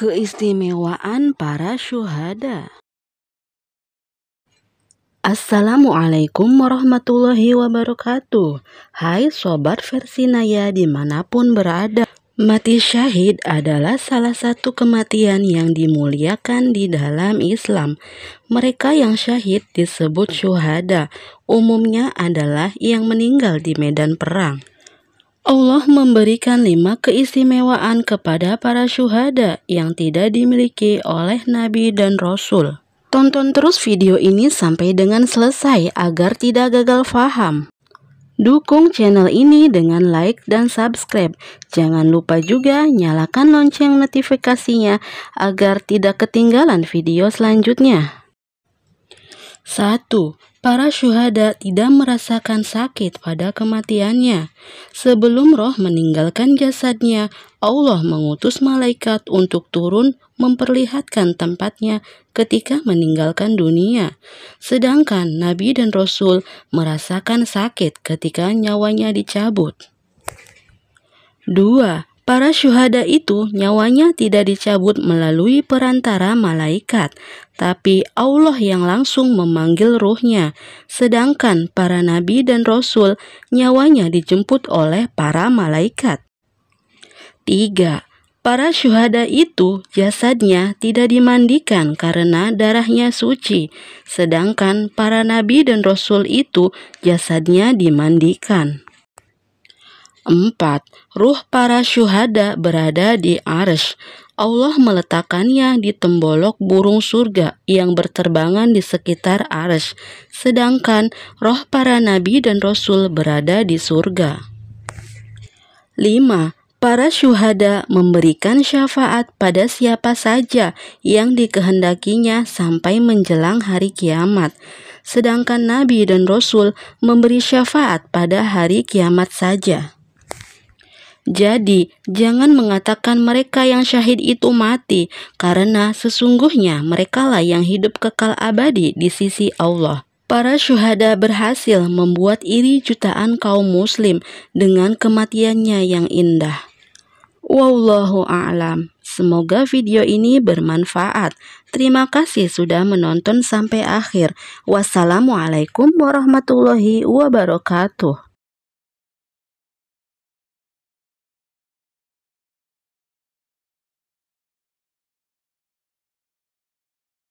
Keistimewaan para syuhada Assalamualaikum warahmatullahi wabarakatuh Hai Sobat Versinaya dimanapun berada Mati syahid adalah salah satu kematian yang dimuliakan di dalam Islam. Mereka yang syahid disebut syuhada, umumnya adalah yang meninggal di medan perang. Allah memberikan lima keistimewaan kepada para syuhada yang tidak dimiliki oleh nabi dan rasul. Tonton terus video ini sampai dengan selesai agar tidak gagal faham. Dukung channel ini dengan like dan subscribe. Jangan lupa juga nyalakan lonceng notifikasinya agar tidak ketinggalan video selanjutnya. 1. Para syuhada tidak merasakan sakit pada kematiannya. Sebelum roh meninggalkan jasadnya, Allah mengutus malaikat untuk turun memperlihatkan tempatnya ketika meninggalkan dunia. Sedangkan Nabi dan Rasul merasakan sakit ketika nyawanya dicabut. 2. Para syuhada itu nyawanya tidak dicabut melalui perantara malaikat, tapi Allah yang langsung memanggil ruhnya. Sedangkan para nabi dan rasul nyawanya dijemput oleh para malaikat. 3. Para syuhada itu jasadnya tidak dimandikan karena darahnya suci, sedangkan para nabi dan rasul itu jasadnya dimandikan. 4. Ruh para syuhada berada di arsh. Allah meletakkannya di tembolok burung surga yang berterbangan di sekitar arsh. Sedangkan roh para nabi dan rasul berada di surga. 5. Para syuhada memberikan syafaat pada siapa saja yang dikehendakinya sampai menjelang hari kiamat sedangkan Nabi dan Rasul memberi syafaat pada hari kiamat saja. Jadi, jangan mengatakan mereka yang syahid itu mati, karena sesungguhnya merekalah yang hidup kekal abadi di sisi Allah. Para syuhada berhasil membuat iri jutaan kaum muslim dengan kematiannya yang indah. Wallahu a'lam. Semoga video ini bermanfaat. Terima kasih sudah menonton sampai akhir. Wassalamualaikum warahmatullahi wabarakatuh.